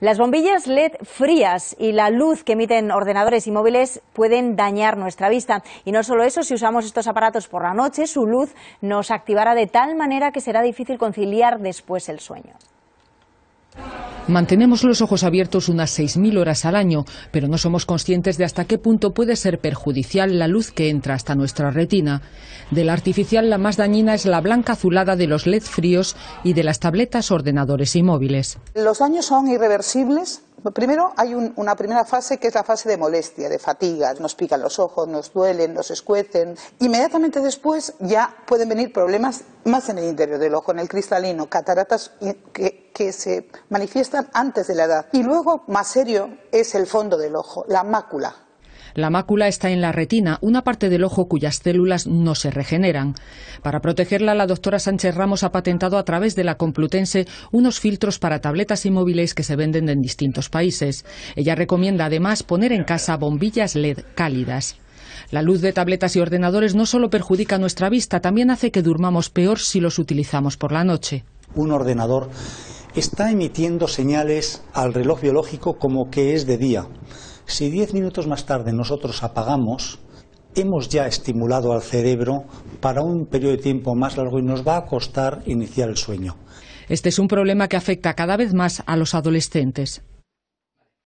Las bombillas LED frías y la luz que emiten ordenadores y móviles pueden dañar nuestra vista. Y no solo eso, si usamos estos aparatos por la noche, su luz nos activará de tal manera que será difícil conciliar después el sueño. Mantenemos los ojos abiertos unas 6.000 horas al año, pero no somos conscientes de hasta qué punto puede ser perjudicial la luz que entra hasta nuestra retina. De la artificial, la más dañina es la blanca azulada de los LED fríos y de las tabletas, ordenadores y móviles. Los daños son irreversibles. Primero hay una primera fase que es la fase de molestia, de fatiga, nos pican los ojos, nos duelen, nos escuecen. Inmediatamente después ya pueden venir problemas más en el interior del ojo, en el cristalino, cataratas que que se manifiestan antes de la edad. Y luego, más serio, es el fondo del ojo, la mácula. La mácula está en la retina, una parte del ojo cuyas células no se regeneran. Para protegerla, la doctora Sánchez Ramos ha patentado a través de la Complutense unos filtros para tabletas y móviles que se venden en distintos países. Ella recomienda además poner en casa bombillas LED cálidas. La luz de tabletas y ordenadores no solo perjudica nuestra vista, también hace que durmamos peor si los utilizamos por la noche. Un ordenador está emitiendo señales al reloj biológico como que es de día. Si diez minutos más tarde nosotros apagamos, hemos ya estimulado al cerebro para un periodo de tiempo más largo y nos va a costar iniciar el sueño. Este es un problema que afecta cada vez más a los adolescentes.